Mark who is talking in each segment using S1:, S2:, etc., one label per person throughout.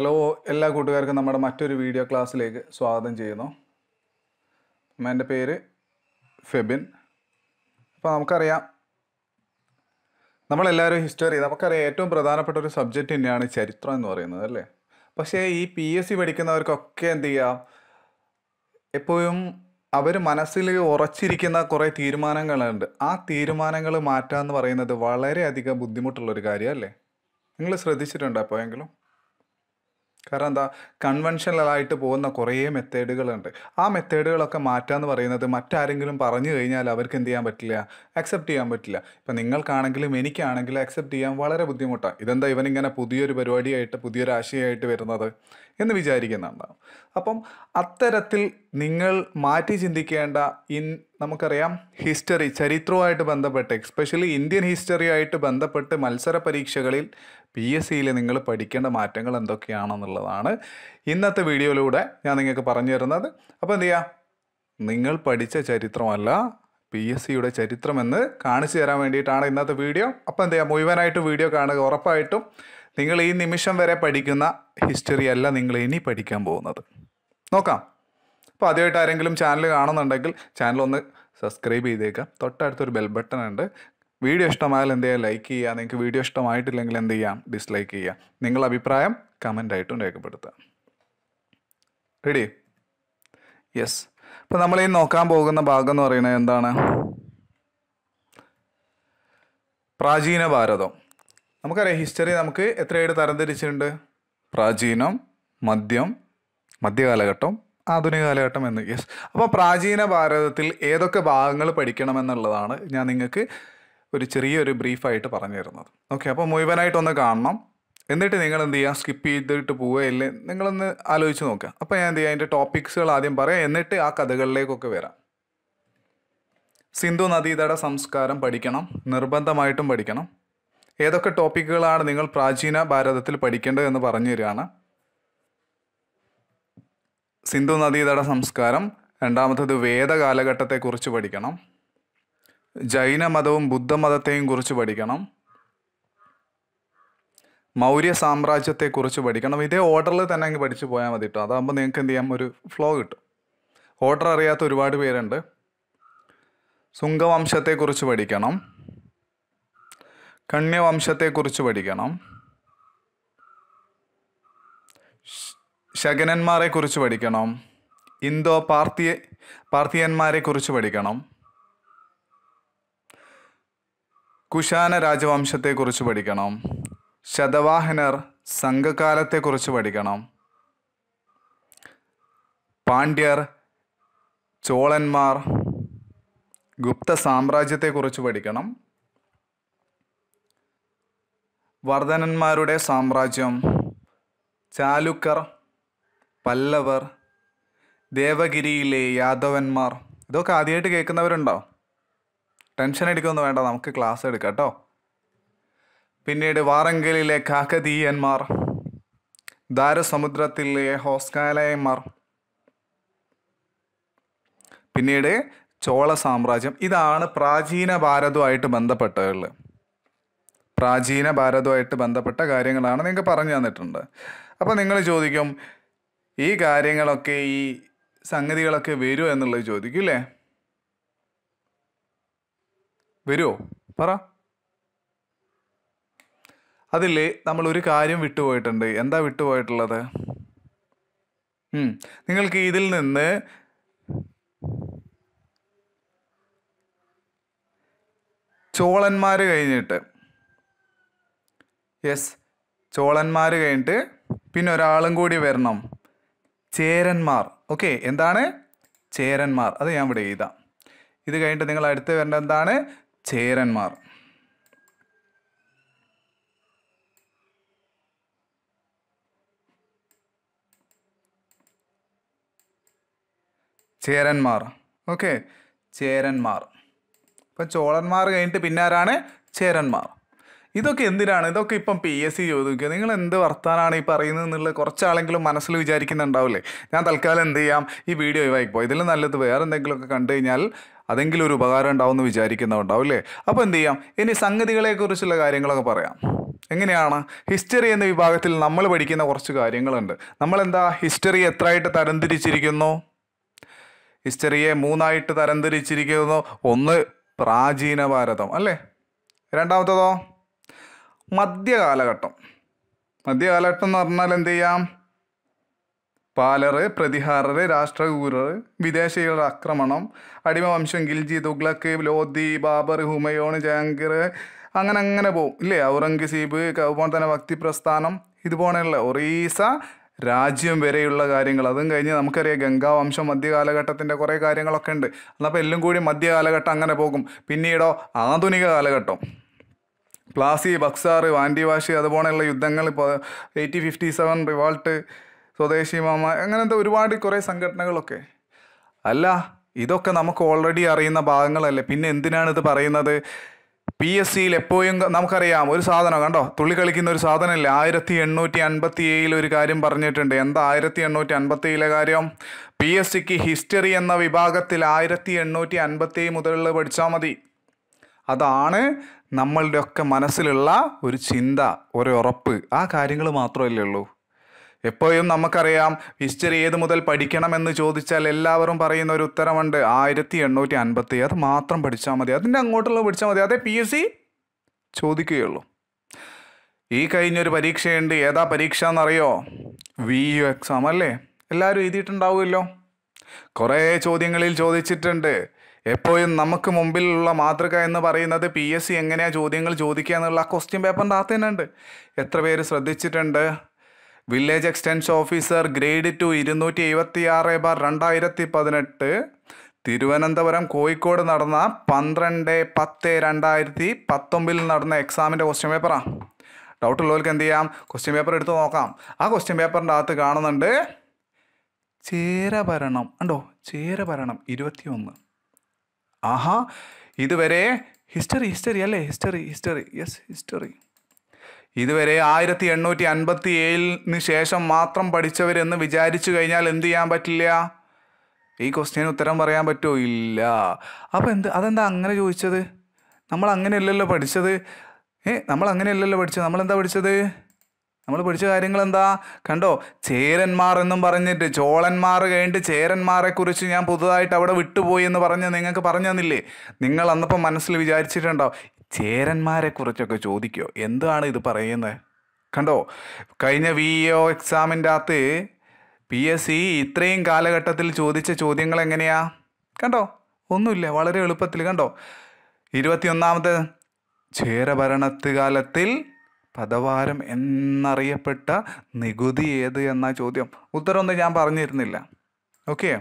S1: hello എല്ലാ കൂട്ടുകാർക്കും നമ്മുടെ മറ്റൊരു വീഡിയോ ക്ലാസ്സിലേക്ക് സ്വാഗതം ചെയ്യുന്നു അപ്പം എൻ്റെ പേര് ഫെബിൻ അപ്പോൾ നമുക്കറിയാം നമ്മളെല്ലാവരും ഹിസ്റ്ററി നമുക്കറിയാം ഏറ്റവും പ്രധാനപ്പെട്ട ഒരു സബ്ജക്റ്റ് തന്നെയാണ് ചരിത്രം എന്ന് പറയുന്നത് അല്ലേ പക്ഷേ ഈ പി എസ് സി പഠിക്കുന്നവർക്കൊക്കെ എന്ത് ചെയ്യാം എപ്പോഴും അവർ മനസ്സിൽ ഉറച്ചിരിക്കുന്ന കുറേ തീരുമാനങ്ങളുണ്ട് ആ തീരുമാനങ്ങൾ മാറ്റാമെന്ന് പറയുന്നത് വളരെയധികം ബുദ്ധിമുട്ടുള്ളൊരു കാര്യമല്ലേ നിങ്ങൾ ശ്രദ്ധിച്ചിട്ടുണ്ടോ എപ്പോഴെങ്കിലും കാരണം എന്താ കൺവെൻഷനലായിട്ട് പോകുന്ന കുറേ മെത്തേഡുകളുണ്ട് ആ മെത്തേഡുകളൊക്കെ മാറ്റാന്ന് പറയുന്നത് മറ്റാരെങ്കിലും പറഞ്ഞു കഴിഞ്ഞാൽ അവർക്ക് എന്ത് ചെയ്യാൻ പറ്റില്ല അക്സെപ്റ്റ് ചെയ്യാൻ പറ്റില്ല ഇപ്പം നിങ്ങൾക്കാണെങ്കിലും എനിക്കാണെങ്കിലും അക്സെപ്റ്റ് ചെയ്യാൻ വളരെ ബുദ്ധിമുട്ടാണ് ഇതെന്താ ഇവനിങ്ങനെ പുതിയൊരു പരിപാടിയായിട്ട് പുതിയൊരു ആശയമായിട്ട് വരുന്നത് എന്ന് വിചാരിക്കുന്നുണ്ടാവും അപ്പം അത്തരത്തിൽ നിങ്ങൾ മാറ്റി ചിന്തിക്കേണ്ട ഇൻ നമുക്കറിയാം ഹിസ്റ്ററി ചരിത്രവുമായിട്ട് ബന്ധപ്പെട്ട് എസ്പെഷ്യലി ഇന്ത്യൻ ഹിസ്റ്ററിയായിട്ട് ബന്ധപ്പെട്ട് മത്സര പരീക്ഷകളിൽ പി എസ് സിയിൽ നിങ്ങൾ പഠിക്കേണ്ട മാറ്റങ്ങൾ എന്തൊക്കെയാണെന്നുള്ളതാണ് ഇന്നത്തെ വീഡിയോയിലൂടെ ഞാൻ നിങ്ങൾക്ക് പറഞ്ഞു തരുന്നത് അപ്പോൾ എന്ത് ചെയ്യുക നിങ്ങൾ പഠിച്ച ചരിത്രമല്ല പി എസ് സിയുടെ ചരിത്രമെന്ന് കാണിച്ചു തരാൻ വേണ്ടിയിട്ടാണ് ഇന്നത്തെ വീഡിയോ അപ്പോൾ എന്ത് ചെയ്യുക മുഴുവനായിട്ട് വീഡിയോ കാണുക ഉറപ്പായിട്ടും നിങ്ങൾ ഈ നിമിഷം വരെ പഠിക്കുന്ന ഹിസ്റ്ററി അല്ല നിങ്ങൾ ഇനി പഠിക്കാൻ പോകുന്നത് നോക്കാം അപ്പോൾ ആദ്യമായിട്ട് ആരെങ്കിലും ചാനൽ കാണുന്നുണ്ടെങ്കിൽ ചാനൽ ഒന്ന് സബ്സ്ക്രൈബ് ചെയ്തേക്കുക തൊട്ടടുത്തൊരു ബെൽ ബട്ടൺ ഉണ്ട് വീഡിയോ ഇഷ്ടമായാൽ എന്ത് ചെയ്യാം ലൈക്ക് ചെയ്യുക നിങ്ങൾക്ക് വീഡിയോ ഇഷ്ടമായിട്ടില്ലെങ്കിൽ എന്ത് ചെയ്യാം ഡിസ്ലൈക്ക് ചെയ്യുക നിങ്ങളുടെ അഭിപ്രായം ആയിട്ടും രേഖപ്പെടുത്തുക റെഡി യെസ് അപ്പോൾ നമ്മൾ ഈ നോക്കാൻ പോകുന്ന ഭാഗം എന്ന് പറയുന്നത് എന്താണ് പ്രാചീന ഭാരതം നമുക്കറിയാം ഹിസ്റ്ററി നമുക്ക് എത്രയായിട്ട് തരംതിരിച്ചിട്ടുണ്ട് പ്രാചീനം മദ്യം മധ്യകാലഘട്ടം ആധുനിക കാലഘട്ടം എന്ന് യെസ് അപ്പോൾ പ്രാചീന ഭാരതത്തിൽ ഏതൊക്കെ ഭാഗങ്ങൾ പഠിക്കണമെന്നുള്ളതാണ് ഞാൻ നിങ്ങൾക്ക് ഒരു ചെറിയൊരു ബ്രീഫായിട്ട് പറഞ്ഞു തരുന്നത് ഓക്കെ അപ്പോൾ മുഴുവനായിട്ടൊന്ന് കാണണം എന്നിട്ട് നിങ്ങൾ എന്ത് ചെയ്യുക സ്കിപ്പ് ചെയ്തിട്ട് പോവുക നിങ്ങളൊന്ന് ആലോചിച്ച് നോക്കുക അപ്പോൾ ഞാൻ എന്ത് ചെയ്യുക അതിൻ്റെ ടോപ്പിക്സുകൾ ആദ്യം പറയാം എന്നിട്ട് ആ കഥകളിലേക്കൊക്കെ വരാം സിന്ധു നദീതട സംസ്കാരം പഠിക്കണം നിർബന്ധമായിട്ടും പഠിക്കണം ഏതൊക്കെ ടോപ്പിക്കുകളാണ് നിങ്ങൾ പ്രാചീന ഭാരതത്തിൽ പഠിക്കേണ്ടത് എന്ന് പറഞ്ഞു തരികയാണ് സിന്ധു നദീതട സംസ്കാരം രണ്ടാമത്തത് വേദകാലഘട്ടത്തെക്കുറിച്ച് കാലഘട്ടത്തെക്കുറിച്ച് പഠിക്കണം ജൈനമതവും ബുദ്ധമതത്തെയും കുറിച്ച് പഠിക്കണം മൗര്യ സാമ്രാജ്യത്തെക്കുറിച്ച് പഠിക്കണം ഇതേ ഓർഡറിൽ തന്നെ അങ്ങ് പഠിച്ചു പോയാൽ മതി കേട്ടോ അതാകുമ്പോൾ നിങ്ങൾക്ക് എന്ത് ചെയ്യാം ഒരു ഫ്ലോ കിട്ടും ഓർഡർ അറിയാത്ത ഒരുപാട് പേരുണ്ട് സുംഗവംശത്തെക്കുറിച്ച് പഠിക്കണം കണ്യവംശത്തെക്കുറിച്ച് പഠിക്കണം കുറിച്ച് പഠിക്കണം ഇന്തോ പാർത്തിയ പാർത്തിയന്മാരെ കുറിച്ച് പഠിക്കണം കുശാന രാജവംശത്തെക്കുറിച്ച് പഠിക്കണം ശതവാഹനർ സംഘകാലത്തെക്കുറിച്ച് പഠിക്കണം പാണ്ഡ്യർ ചോളന്മാർ ഗുപ്ത സാമ്രാജ്യത്തെക്കുറിച്ച് പഠിക്കണം വർധനന്മാരുടെ സാമ്രാജ്യം ചാലുക്കർ പല്ലവർ ദേവഗിരിയിലെ യാദവന്മാർ ഇതൊക്കെ ആദ്യമായിട്ട് കേൾക്കുന്നവരുണ്ടോ ടെൻഷൻ അടിക്കൊന്നും വേണ്ട നമുക്ക് ക്ലാസ് എടുക്കാം കേട്ടോ പിന്നീട് വാറങ്കലിലെ കാക്കതീയന്മാർ ദാരസമുദ്രത്തിലെ ഹോസ്കാലയന്മാർ പിന്നീട് ചോള സാമ്രാജ്യം ഇതാണ് പ്രാചീന ഭാരതവുമായിട്ട് ബന്ധപ്പെട്ടതുള്ളത് പ്രാചീന ഭാരതവുമായിട്ട് ബന്ധപ്പെട്ട കാര്യങ്ങളാണ് നിങ്ങൾക്ക് പറഞ്ഞു തന്നിട്ടുണ്ട് അപ്പോൾ നിങ്ങൾ ചോദിക്കും ഈ കാര്യങ്ങളൊക്കെ ഈ സംഗതികളൊക്കെ വരുമോ എന്നുള്ളത് ചോദിക്കും അല്ലേ വരുമോ പറ അതിൽ നമ്മൾ ഒരു കാര്യം വിട്ടുപോയിട്ടുണ്ട് എന്താ വിട്ടുപോയിട്ടുള്ളത് നിങ്ങൾക്ക് ഇതിൽ നിന്ന് ചോളന്മാർ കഴിഞ്ഞിട്ട് യെസ് ചോളന്മാർ കഴിഞ്ഞിട്ട് പിന്നെ ഒരാളും കൂടി വരണം ചേരന്മാർ ഓക്കെ എന്താണ് ചേരന്മാർ അത് ഞാൻ ഇവിടെ എഴുതാം ഇത് കഴിഞ്ഞിട്ട് നിങ്ങൾ അടുത്ത് വരേണ്ട എന്താണ് ചേരന്മാർ ചേരന്മാർ ഓക്കെ ചേരന്മാർ അപ്പം ചോളന്മാർ കഴിഞ്ഞിട്ട് പിന്നെ ആരാണ് ചേരന്മാർ ഇതൊക്കെ എന്തിനാണ് ഇതൊക്കെ ഇപ്പം പി എസ് സി ചോദിക്കുക നിങ്ങൾ എന്ത് വർത്താനാണ് ഈ പറയുന്നത് എന്നുള്ള കുറച്ചാളെങ്കിലും മനസ്സിൽ വിചാരിക്കുന്നുണ്ടാവില്ലേ ഞാൻ തൽക്കാലം എന്ത് ചെയ്യാം ഈ വീഡിയോ വായിക്കുമ്പോൾ ഇതിൽ നല്ലത് വേറെ എന്തെങ്കിലുമൊക്കെ കണ്ടു കഴിഞ്ഞാൽ അതെങ്കിലും ഒരു ഉപകാരം ഉണ്ടാവുമെന്ന് വിചാരിക്കുന്നുണ്ടാവില്ലേ അപ്പോൾ എന്ത് ചെയ്യാം ഇനി സംഗതികളെക്കുറിച്ചുള്ള കാര്യങ്ങളൊക്കെ പറയാം എങ്ങനെയാണ് ഹിസ്റ്ററി എന്ന വിഭാഗത്തിൽ നമ്മൾ പഠിക്കുന്ന കുറച്ച് കാര്യങ്ങളുണ്ട് നമ്മളെന്താ ഹിസ്റ്ററി എത്രയായിട്ട് തരംതിരിച്ചിരിക്കുന്നു ഹിസ്റ്ററിയെ മൂന്നായിട്ട് തരംതിരിച്ചിരിക്കുന്നു ഒന്ന് പ്രാചീന ഭാരതം അല്ലേ രണ്ടാമത്തതോ മധ്യകാലഘട്ടം മധ്യകാലഘട്ടം എന്ന് പറഞ്ഞാൽ എന്ത് ചെയ്യാം പാലറ് പ്രതിഹാരർ രാഷ്ട്രകൂരർ വിദേശികളുടെ ആക്രമണം അടിമവംശം ഗിൽജി തുഗ്ലക്ക് ലോധി ബാബർ ഹുമയോൺ ജഹാംഗീർ അങ്ങനെ അങ്ങനെ പോവും ഇല്ലേ ഔറംഗസീബ് അതുപോലെ തന്നെ ഭക്തി പ്രസ്ഥാനം ഇതുപോലെയുള്ള ഒറീസ രാജ്യം വരെയുള്ള കാര്യങ്ങൾ അതും കഴിഞ്ഞ് നമുക്കറിയാം ഗംഗാവംശം മധ്യകാലഘട്ടത്തിൻ്റെ കുറേ കാര്യങ്ങളൊക്കെ ഉണ്ട് എന്നാൽ അപ്പോൾ എല്ലാം കൂടി മധ്യകാലഘട്ടം അങ്ങനെ പോകും പിന്നീടോ ആധുനിക കാലഘട്ടം പ്ലാസി ബക്സാർ വാൻഡിവാഷി അതുപോലെയുള്ള യുദ്ധങ്ങൾ ഇപ്പോൾ eighty fifty seven revolt Swadeshi മാമ അങ്ങനത്തെ ഒരുപാട് കുറേ സംഘടനകളൊക്കെ അല്ല ഇതൊക്കെ നമുക്ക് ഓൾറെഡി അറിയുന്ന ഭാഗങ്ങളല്ലേ പിന്നെ എന്തിനാണ് ഇത് പറയുന്നത് പി എസ് സിയിൽ എപ്പോഴും നമുക്കറിയാം ഒരു സാധനം കണ്ടോ തുള്ളി കളിക്കുന്ന ഒരു സാധനമല്ലേ ആയിരത്തി എണ്ണൂറ്റി അൻപത്തി ഏഴിൽ ഒരു കാര്യം പറഞ്ഞിട്ടുണ്ട് എന്താ ആയിരത്തി എണ്ണൂറ്റി അൻപത്തി ഏഴിലെ കാര്യം പി എസ് സിക്ക് ഹിസ്റ്ററി എന്ന വിഭാഗത്തിൽ ആയിരത്തി എണ്ണൂറ്റി അൻപത്തി ഏഴ് മുതലുള്ള പഠിച്ചാൽ മതി അതാണ് നമ്മളുടെ ഒക്കെ മനസ്സിലുള്ള ഒരു ചിന്ത ഒരു ഉറപ്പ് ആ കാര്യങ്ങൾ മാത്രമല്ലേ ഉള്ളൂ എപ്പോഴും നമുക്കറിയാം ഹിസ്റ്ററി ഏത് മുതൽ പഠിക്കണമെന്ന് ചോദിച്ചാൽ എല്ലാവരും പറയുന്ന ഒരു ഉത്തരമുണ്ട് ആയിരത്തി എണ്ണൂറ്റി അൻപത്തി അത് മാത്രം പഠിച്ചാൽ മതി അതിൻ്റെ അങ്ങോട്ടുള്ള പഠിച്ചാൽ മതി അതേ പി എസ് സി ചോദിക്കുകയുള്ളൂ ഈ കഴിഞ്ഞൊരു പരീക്ഷയുണ്ട് ഏതാ പരീക്ഷ എന്നറിയോ വി യു എക്സാം അല്ലേ എല്ലാവരും എഴുതിയിട്ടുണ്ടാവുമല്ലോ കുറേ ചോദ്യങ്ങളിൽ ചോദിച്ചിട്ടുണ്ട് എപ്പോഴും നമുക്ക് മുമ്പിലുള്ള മാതൃക എന്ന് പറയുന്നത് പി എസ് സി എങ്ങനെയാണ് ചോദ്യങ്ങൾ ചോദിക്കുക എന്നുള്ള ആ ക്വസ്റ്റ്യൻ പേപ്പറിൻ്റെ അകത്ത് തന്നെ ഉണ്ട് എത്ര പേര് ശ്രദ്ധിച്ചിട്ടുണ്ട് village extension officer grade two ഇരുന്നൂറ്റി എഴുപത്തി ആറ് ബാർ രണ്ടായിരത്തി പതിനെട്ട് തിരുവനന്തപുരം കോഴിക്കോട് നടന്ന പന്ത്രണ്ട് പത്ത് രണ്ടായിരത്തി പത്തൊമ്പതിൽ നടന്ന എക്സാമിൻ്റെ ക്വസ്റ്റ്യൻ പേപ്പറാണ് ഡൗട്ട് ഉള്ളവർക്ക് എന്ത് ചെയ്യാം ക്വസ്റ്റ്യൻ പേപ്പർ എടുത്ത് നോക്കാം ആ ക്വസ്റ്റ്യൻ പേപ്പറിൻ്റെ അകത്ത് കാണുന്നുണ്ട് ചേരഭരണം ഉണ്ടോ ചേരഭരണം ഇരുപത്തിയൊന്ന് ആഹാ ഇതുവരെ ഹിസ്റ്ററി ഹിസ്റ്ററി അല്ലേ ഹിസ്റ്ററി ഹിസ്റ്ററി യെസ് ഹിസ്റ്ററി ഇതുവരെ ആയിരത്തി എണ്ണൂറ്റി അൻപത്തി ഏഴിന് ശേഷം മാത്രം പഠിച്ചവരെന്ന് വിചാരിച്ചു കഴിഞ്ഞാൽ എന്ത് ചെയ്യാൻ പറ്റില്ല ഈ ക്വസ്റ്റ്യന് ഉത്തരം പറയാൻ പറ്റുമോ ഇല്ല അപ്പോൾ എന്ത് അതെന്താ അങ്ങനെ ചോദിച്ചത് നമ്മൾ അങ്ങനെയല്ലല്ലോ പഠിച്ചത് ഏ നമ്മൾ അങ്ങനെയല്ലല്ലോ പഠിച്ചത് നമ്മളെന്താ പഠിച്ചത് നമ്മൾ പഠിച്ച കാര്യങ്ങൾ എന്താ കണ്ടോ ചേരന്മാർ എന്നും പറഞ്ഞിട്ട് ചോളന്മാർ കഴിഞ്ഞിട്ട് ചേരന്മാരെ കുറിച്ച് ഞാൻ പുതുതായിട്ട് അവിടെ വിട്ടുപോയി എന്ന് പറഞ്ഞ് നിങ്ങൾക്ക് പറഞ്ഞു തന്നില്ലേ നിങ്ങൾ അന്നപ്പം മനസ്സിൽ വിചാരിച്ചിട്ടുണ്ടോ ചേരന്മാരെ കുറിച്ചൊക്കെ ചോദിക്കോ എന്താണ് ഇത് പറയുന്നത് കണ്ടോ കഴിഞ്ഞ വി ഒ എക്സാമിൻ്റെ അകത്ത് പി എസ് സി ഇത്രയും കാലഘട്ടത്തിൽ ചോദിച്ച ചോദ്യങ്ങൾ എങ്ങനെയാ കണ്ടോ ഒന്നുമില്ല വളരെ എളുപ്പത്തിൽ കണ്ടോ ഇരുപത്തിയൊന്നാമത് ചേരഭരണത്ത് കാലത്തിൽ പദവാരം എന്നറിയപ്പെട്ട നികുതി ഏത് എന്ന ചോദ്യം ഉത്തരമൊന്നും ഞാൻ പറഞ്ഞിരുന്നില്ല ഓക്കെ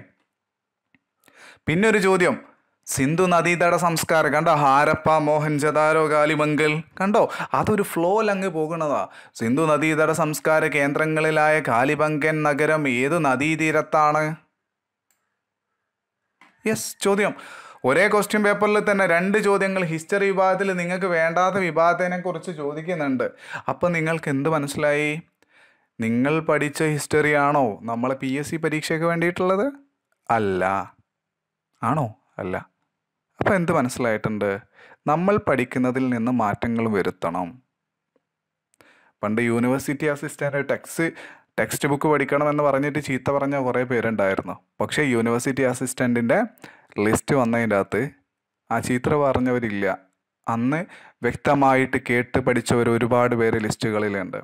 S1: പിന്നെ ഒരു ചോദ്യം സിന്ധു നദീതട സംസ്കാരം കണ്ടോ ഹാരപ്പ മോഹൻജദാരോ കാലിമംഗൽ കണ്ടോ അതൊരു ഫ്ലോ അങ്ങ് പോകുന്നതാ സിന്ധു നദീതട സംസ്കാര കേന്ദ്രങ്ങളിലായ കാലിബംഗൻ നഗരം ഏത് നദീതീരത്താണ് യെസ് ചോദ്യം ഒരേ ക്വസ്റ്റ്യൻ പേപ്പറിൽ തന്നെ രണ്ട് ചോദ്യങ്ങൾ ഹിസ്റ്ററി വിഭാഗത്തിൽ നിങ്ങൾക്ക് വേണ്ടാത്ത വിഭാഗത്തിനെക്കുറിച്ച് ചോദിക്കുന്നുണ്ട് അപ്പോൾ നിങ്ങൾക്ക് എന്ത് മനസ്സിലായി നിങ്ങൾ പഠിച്ച ഹിസ്റ്ററി ആണോ നമ്മൾ പി എസ് സി പരീക്ഷയ്ക്ക് വേണ്ടിയിട്ടുള്ളത് അല്ല ആണോ അല്ല അപ്പോൾ എന്ത് മനസ്സിലായിട്ടുണ്ട് നമ്മൾ പഠിക്കുന്നതിൽ നിന്ന് മാറ്റങ്ങൾ വരുത്തണം പണ്ട് യൂണിവേഴ്സിറ്റി അസിസ്റ്റൻ്റ് ടെക്സ് ടെക്സ്റ്റ് ബുക്ക് പഠിക്കണം എന്ന് പറഞ്ഞിട്ട് ചീത്ത പറഞ്ഞ കുറേ പേരുണ്ടായിരുന്നു പക്ഷേ യൂണിവേഴ്സിറ്റി അസിസ്റ്റൻറ്റിൻ്റെ ലിസ്റ്റ് വന്നതിൻ്റെ അകത്ത് ആ ചീത്ര പറഞ്ഞവരില്ല അന്ന് വ്യക്തമായിട്ട് കേട്ട് പഠിച്ചവർ ഒരുപാട് പേര് ലിസ്റ്റുകളിലുണ്ട്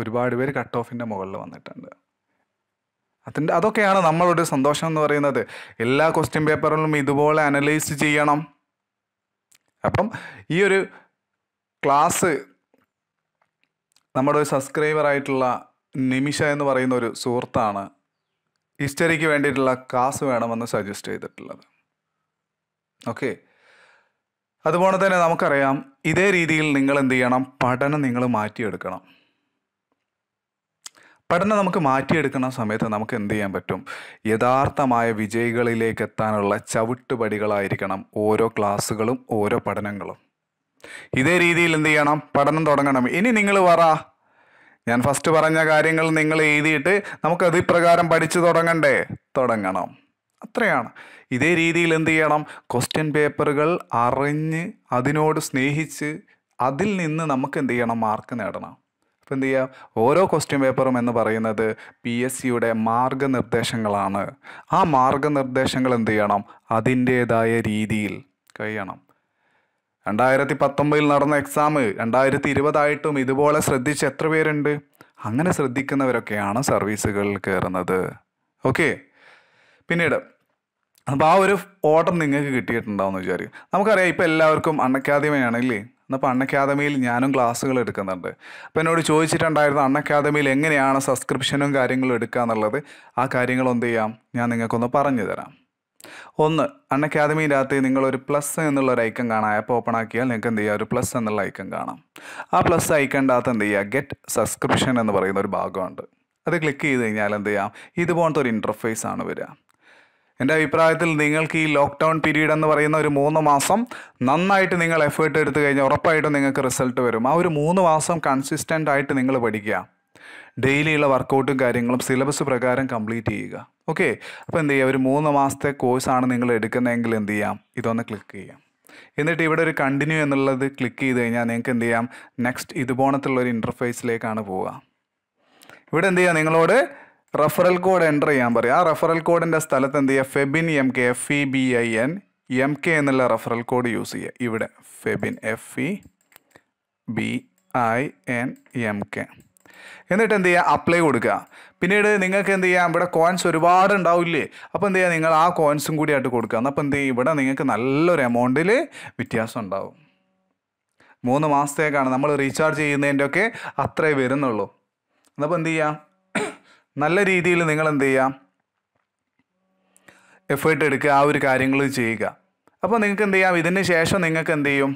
S1: ഒരുപാട് പേര് കട്ട് ഓഫിൻ്റെ മുകളിൽ വന്നിട്ടുണ്ട് അതിൻ്റെ അതൊക്കെയാണ് നമ്മളൊരു സന്തോഷം എന്ന് പറയുന്നത് എല്ലാ ക്വസ്റ്റ്യൻ പേപ്പറിലും ഇതുപോലെ അനലൈസ് ചെയ്യണം അപ്പം ഈ ഒരു ക്ലാസ് നമ്മുടെ ഒരു സബ്സ്ക്രൈബർ ആയിട്ടുള്ള നിമിഷ എന്ന് പറയുന്ന ഒരു സുഹൃത്താണ് ഹിസ്റ്ററിക്ക് വേണ്ടിയിട്ടുള്ള കാസ് വേണമെന്ന് സജസ്റ്റ് ചെയ്തിട്ടുള്ളത് ഓക്കെ അതുപോലെ തന്നെ നമുക്കറിയാം ഇതേ രീതിയിൽ നിങ്ങൾ എന്ത് ചെയ്യണം പഠനം നിങ്ങൾ മാറ്റിയെടുക്കണം പഠനം നമുക്ക് മാറ്റിയെടുക്കുന്ന സമയത്ത് നമുക്ക് എന്ത് ചെയ്യാൻ പറ്റും യഥാർത്ഥമായ വിജയികളിലേക്ക് എത്താനുള്ള ചവിട്ടുപടികളായിരിക്കണം ഓരോ ക്ലാസ്സുകളും ഓരോ പഠനങ്ങളും ഇതേ രീതിയിൽ എന്ത് ചെയ്യണം പഠനം തുടങ്ങണം ഇനി നിങ്ങൾ പറ ഞാൻ ഫസ്റ്റ് പറഞ്ഞ കാര്യങ്ങൾ നിങ്ങൾ എഴുതിയിട്ട് നമുക്കത് ഇപ്രകാരം പഠിച്ചു തുടങ്ങണ്ടേ തുടങ്ങണം അത്രയാണ് ഇതേ രീതിയിൽ എന്ത് ചെയ്യണം ക്വസ്റ്റ്യൻ പേപ്പറുകൾ അറിഞ്ഞ് അതിനോട് സ്നേഹിച്ച് അതിൽ നിന്ന് നമുക്ക് എന്ത് ചെയ്യണം മാർക്ക് നേടണം അപ്പോൾ എന്ത് ചെയ്യുക ഓരോ ക്വസ്റ്റ്യൻ പേപ്പറും എന്ന് പറയുന്നത് പി എസ് സിയുടെ മാർഗനിർദ്ദേശങ്ങളാണ് ആ മാർഗനിർദ്ദേശങ്ങൾ എന്ത് ചെയ്യണം അതിൻ്റേതായ രീതിയിൽ കഴിയണം രണ്ടായിരത്തി പത്തൊമ്പതിൽ നടന്ന എക്സാം രണ്ടായിരത്തി ഇരുപതായിട്ടും ഇതുപോലെ ശ്രദ്ധിച്ച് എത്ര പേരുണ്ട് അങ്ങനെ ശ്രദ്ധിക്കുന്നവരൊക്കെയാണ് സർവീസുകളിൽ കയറുന്നത് ഓക്കെ പിന്നീട് അപ്പോൾ ആ ഒരു ഓർഡർ നിങ്ങൾക്ക് എന്ന് വിചാരിക്കും നമുക്കറിയാം ഇപ്പോൾ എല്ലാവർക്കും അണക്കാദമിയാണല്ലേ അപ്പോൾ അൺഅക്കാദമിയിൽ ഞാനും ക്ലാസ്സുകൾ എടുക്കുന്നുണ്ട് അപ്പോൾ എന്നോട് ചോദിച്ചിട്ടുണ്ടായിരുന്നു അൺഅക്കാദമിയിൽ എങ്ങനെയാണ് സബ്സ്ക്രിപ്ഷനും കാര്യങ്ങളും എടുക്കുക എന്നുള്ളത് ആ കാര്യങ്ങൾ എന്ത് ചെയ്യാം ഞാൻ നിങ്ങൾക്കൊന്ന് പറഞ്ഞു തരാം ഒന്ന് അൺ നിങ്ങൾ നിങ്ങളൊരു പ്ലസ് എന്നുള്ള ഒരു ഐക്കൺ കാണാം ആപ്പ് ഓപ്പൺ ആക്കിയാൽ നിങ്ങൾക്ക് എന്ത് ചെയ്യുക ഒരു പ്ലസ് എന്നുള്ള ഐക്കൺ കാണാം ആ പ്ലസ് ഐക്കണിൻ്റെ അകത്ത് എന്ത് ചെയ്യുക ഗെറ്റ് സബ്സ്ക്രിപ്ഷൻ എന്ന് പറയുന്ന ഒരു ഭാഗമുണ്ട് അത് ക്ലിക്ക് ചെയ്ത് കഴിഞ്ഞാൽ എന്ത് ചെയ്യാം ഇതുപോലത്തെ ഒരു ഇൻ്റർഫേസ് ആണ് വരിക എൻ്റെ അഭിപ്രായത്തിൽ നിങ്ങൾക്ക് ഈ ലോക്ക്ഡൗൺ പീരീഡ് എന്ന് പറയുന്ന ഒരു മൂന്ന് മാസം നന്നായിട്ട് നിങ്ങൾ എഫേർട്ട് എടുത്തു കഴിഞ്ഞാൽ ഉറപ്പായിട്ടും നിങ്ങൾക്ക് റിസൾട്ട് വരും ആ ഒരു മൂന്ന് മാസം കൺസിസ്റ്റൻ്റ് ആയിട്ട് നിങ്ങൾ പഠിക്കുക ഡെയിലിയുള്ള വർക്കൗട്ടും കാര്യങ്ങളും സിലബസ് പ്രകാരം കംപ്ലീറ്റ് ചെയ്യുക ഓക്കെ അപ്പോൾ എന്ത് ചെയ്യുക ഒരു മൂന്ന് മാസത്തെ കോഴ്സാണ് നിങ്ങൾ എടുക്കുന്നതെങ്കിൽ എന്ത് ചെയ്യാം ഇതൊന്ന് ക്ലിക്ക് ചെയ്യാം എന്നിട്ട് ഇവിടെ ഒരു കണ്ടിന്യൂ എന്നുള്ളത് ക്ലിക്ക് ചെയ്ത് കഴിഞ്ഞാൽ നിങ്ങൾക്ക് എന്ത് ചെയ്യാം നെക്സ്റ്റ് ഇതുപോണത്തുള്ള ഒരു ഇൻ്റർഫേസിലേക്കാണ് പോവുക ഇവിടെ എന്ത് ചെയ്യുക നിങ്ങളോട് റഫറൽ കോഡ് എൻ്റർ ചെയ്യാൻ പറയും ആ റഫറൽ കോഡിൻ്റെ സ്ഥലത്ത് എന്ത് ചെയ്യുക Febin M K F E B I N M K എന്നുള്ള റഫറൽ കോഡ് യൂസ് ചെയ്യുക ഇവിടെ Febin F E B I N M K എന്നിട്ട് എന്ത് ചെയ്യുക അപ്ലൈ കൊടുക്കുക പിന്നീട് നിങ്ങൾക്ക് എന്ത് ചെയ്യാം ഇവിടെ കോയിൻസ് ഒരുപാട് ഉണ്ടാവില്ലേ അപ്പോൾ എന്ത് ചെയ്യുക നിങ്ങൾ ആ കോയിൻസും കൂടി ആയിട്ട് കൊടുക്കുക എന്നാൽ അപ്പോൾ എന്ത് ചെയ്യും ഇവിടെ നിങ്ങൾക്ക് നല്ലൊരു എമൗണ്ടിൽ വ്യത്യാസം ഉണ്ടാവും മൂന്ന് മാസത്തേക്കാണ് നമ്മൾ റീചാർജ് ചെയ്യുന്നതിൻ്റെയൊക്കെ അത്രേ വരുന്നുള്ളൂ എന്നപ്പോൾ എന്ത് ചെയ്യാം നല്ല രീതിയിൽ നിങ്ങൾ എന്ത് ചെയ്യാം എഫേർട്ട് എടുക്കുക ആ ഒരു കാര്യങ്ങൾ ചെയ്യുക അപ്പോൾ നിങ്ങൾക്ക് എന്ത് ചെയ്യാം ഇതിന് ശേഷം നിങ്ങൾക്ക് എന്ത് ചെയ്യും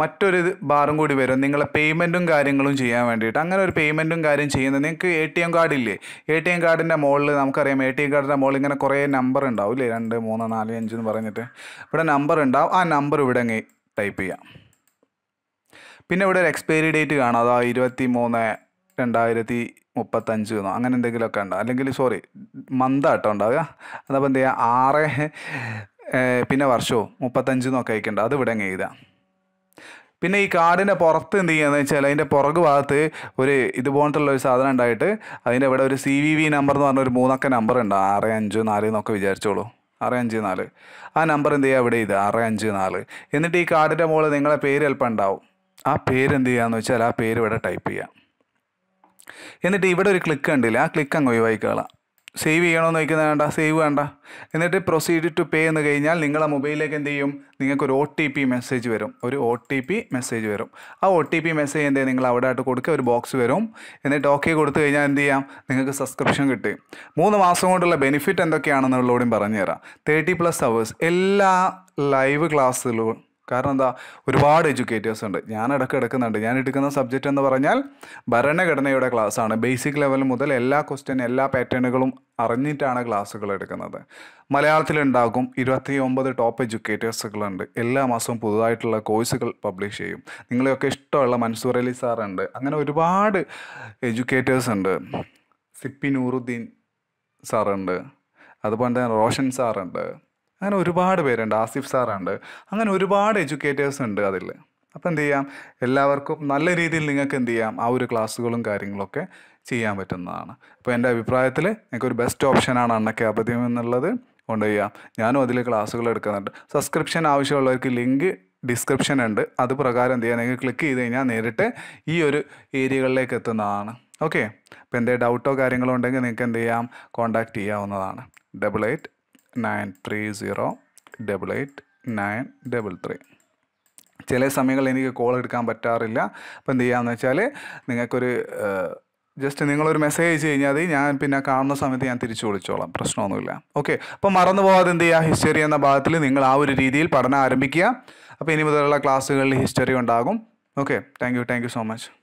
S1: മറ്റൊരു ബാറും കൂടി വരും നിങ്ങളെ പേയ്മെൻറ്റും കാര്യങ്ങളും ചെയ്യാൻ വേണ്ടിയിട്ട് അങ്ങനെ ഒരു പേയ്മെൻറ്റും കാര്യം ചെയ്യുന്നത് നിങ്ങൾക്ക് എ ടി എം കാർഡ് ഇല്ലേ എ ടി എം കാർഡിൻ്റെ മുകളിൽ നമുക്കറിയാം എ ടി എം കാർഡിൻ്റെ മുകളിൽ ഇങ്ങനെ കുറേ നമ്പർ ഉണ്ടാവും ഇല്ലേ രണ്ട് മൂന്ന് നാല് അഞ്ച് എന്ന് പറഞ്ഞിട്ട് ഇവിടെ നമ്പർ ഉണ്ടാവും ആ നമ്പർ ഇവിടെ അങ്ങ് ടൈപ്പ് ചെയ്യാം പിന്നെ ഇവിടെ ഒരു എക്സ്പയറി ഡേറ്റ് കാണാം അതാ ഇരുപത്തി മൂന്ന് രണ്ടായിരത്തി മുപ്പത്തഞ്ച് എന്നോ അങ്ങനെ എന്തെങ്കിലുമൊക്കെ ഉണ്ടോ അല്ലെങ്കിൽ സോറി മന്ത് ആട്ടോ ഉണ്ടാവുക അതപ്പോൾ എന്ത് ചെയ്യുക ആറ് പിന്നെ വർഷവും മുപ്പത്തഞ്ച് എന്നൊക്കെ അയക്കേണ്ട അത് ഇവിടെ അങ്ങ് എഴുതാം പിന്നെ ഈ കാടിൻ്റെ പുറത്ത് എന്ത് എന്ന് വെച്ചാൽ അതിൻ്റെ പുറക് ഭാഗത്ത് ഒരു ഇതുപോലത്തുള്ള ഒരു സാധനം ഉണ്ടായിട്ട് അതിൻ്റെ ഇവിടെ ഒരു സി വി വി നമ്പർ എന്ന് പറഞ്ഞ ഒരു മൂന്നക്ക നമ്പർ ഉണ്ട് ആറ് അഞ്ച് നാല് എന്നൊക്കെ വിചാരിച്ചോളൂ ആറ് അഞ്ച് നാല് ആ നമ്പർ എന്ത് ചെയ്യുക ഇവിടെ ഇത് ആറ് അഞ്ച് നാല് എന്നിട്ട് ഈ കാർഡിൻ്റെ മുകളിൽ നിങ്ങളെ പേര് ചിലപ്പോൾ ഉണ്ടാവും ആ പേര് എന്ത് എന്ന് വെച്ചാൽ ആ പേര് ഇവിടെ ടൈപ്പ് ചെയ്യാം എന്നിട്ട് ഇവിടെ ഒരു ക്ലിക്ക് ഉണ്ടല്ലേ ആ ക്ലിക്ക് അങ്ങ് ഒഴിവാക്കിക്കളാം സേവ് ചെയ്യണമെന്ന് വയ്ക്കുന്നത് വേണ്ട സേവ് വേണ്ട എന്നിട്ട് പ്രൊസീഡ് ടു പേ എന്ന് കഴിഞ്ഞാൽ നിങ്ങളുടെ മൊബൈലിലേക്ക് എന്ത് ചെയ്യും നിങ്ങൾക്ക് ഒരു ഒ ടി പി മെസ്സേജ് വരും ഒരു ഒ ടി പി മെസ്സേജ് വരും ആ ഒ ടി പി മെസ്സേജ് എന്ത് നിങ്ങൾ അവിടെ ആയിട്ട് കൊടുക്കുക ഒരു ബോക്സ് വരും എന്നിട്ട് ഓക്കെ കൊടുത്തു കഴിഞ്ഞാൽ എന്ത് ചെയ്യാം നിങ്ങൾക്ക് സബ്സ്ക്രിപ്ഷൻ കിട്ടി മൂന്ന് മാസം കൊണ്ടുള്ള ബെനിഫിറ്റ് എന്തൊക്കെയാണെന്നുള്ളതുകൂടി പറഞ്ഞുതരാം തേർട്ടി പ്ലസ് അവേഴ്സ് എല്ലാ ലൈവ് ക്ലാസ്സുകളും കാരണം എന്താ ഒരുപാട് എഡ്യൂക്കേറ്റേഴ്സ് ഉണ്ട് ഞാൻ ഇടയ്ക്ക് എടുക്കുന്നുണ്ട് ഞാൻ എടുക്കുന്ന സബ്ജക്റ്റ് എന്ന് പറഞ്ഞാൽ ഭരണഘടനയുടെ ക്ലാസ്സാണ് ബേസിക് ലെവൽ മുതൽ എല്ലാ ക്വസ്റ്റ്യൻ എല്ലാ പാറ്റേണുകളും അറിഞ്ഞിട്ടാണ് ക്ലാസ്സുകൾ എടുക്കുന്നത് മലയാളത്തിലുണ്ടാകും ഇരുപത്തി ഒമ്പത് ടോപ്പ് എഡ്യൂക്കേറ്റേഴ്സുകളുണ്ട് എല്ലാ മാസവും പുതുതായിട്ടുള്ള കോഴ്സുകൾ പബ്ലിഷ് ചെയ്യും നിങ്ങളെയൊക്കെ ഇഷ്ടമുള്ള മൻസൂർ അലി സാറുണ്ട് അങ്ങനെ ഒരുപാട് എഡ്യൂക്കേറ്റേഴ്സ് ഉണ്ട് സിപ്പി നൂറുദ്ദീൻ സാറുണ്ട് അതുപോലെ തന്നെ റോഷൻ സാറുണ്ട് അങ്ങനെ ഒരുപാട് പേരുണ്ട് ആസിഫ് സാറുണ്ട് അങ്ങനെ ഒരുപാട് എഡ്യൂക്കേറ്റേഴ്സ് ഉണ്ട് അതിൽ അപ്പോൾ എന്ത് ചെയ്യാം എല്ലാവർക്കും നല്ല രീതിയിൽ നിങ്ങൾക്ക് എന്ത് ചെയ്യാം ആ ഒരു ക്ലാസ്സുകളും കാര്യങ്ങളൊക്കെ ചെയ്യാൻ പറ്റുന്നതാണ് അപ്പോൾ എൻ്റെ അഭിപ്രായത്തിൽ ഒരു ബെസ്റ്റ് ഓപ്ഷനാണ് അണ്ണക്കെ അബദ്ധ്യം എന്നുള്ളത് കൊണ്ട് ചെയ്യാം ഞാനും അതിൽ ക്ലാസ്സുകൾ എടുക്കുന്നുണ്ട് സബ്സ്ക്രിപ്ഷൻ ആവശ്യമുള്ളവർക്ക് ലിങ്ക് ഡിസ്ക്രിപ്ഷൻ ഉണ്ട് അത് പ്രകാരം എന്ത് ചെയ്യാം നിങ്ങൾ ക്ലിക്ക് ചെയ്ത് കഴിഞ്ഞാൽ നേരിട്ട് ഈ ഒരു ഏരിയകളിലേക്ക് എത്തുന്നതാണ് ഓക്കെ അപ്പോൾ എന്തെങ്കിലും ഡൗട്ടോ കാര്യങ്ങളോ ഉണ്ടെങ്കിൽ നിങ്ങൾക്ക് എന്ത് ചെയ്യാം കോൺടാക്റ്റ് ചെയ്യാവുന്നതാണ് double eight nine three zero double eight nine double three ചില സമയങ്ങളിൽ എനിക്ക് കോൾ എടുക്കാൻ പറ്റാറില്ല അപ്പോൾ എന്ത് ചെയ്യാമെന്ന് വെച്ചാൽ നിങ്ങൾക്കൊരു ജസ്റ്റ് നിങ്ങളൊരു മെസ്സേജ് അയച്ചു കഴിഞ്ഞാൽ അത് ഞാൻ പിന്നെ കാണുന്ന സമയത്ത് ഞാൻ തിരിച്ചു വിളിച്ചോളാം പ്രശ്നമൊന്നുമില്ല ഓക്കെ അപ്പോൾ മറന്നു പോകാതെ എന്ത് ചെയ്യുക ഹിസ്റ്ററി എന്ന ഭാഗത്തിൽ നിങ്ങൾ ആ ഒരു രീതിയിൽ പഠനം ആരംഭിക്കുക അപ്പോൾ ഇനി മുതലുള്ള ക്ലാസ്സുകളിൽ ഹിസ്റ്ററി ഉണ്ടാകും okay thank you thank you so much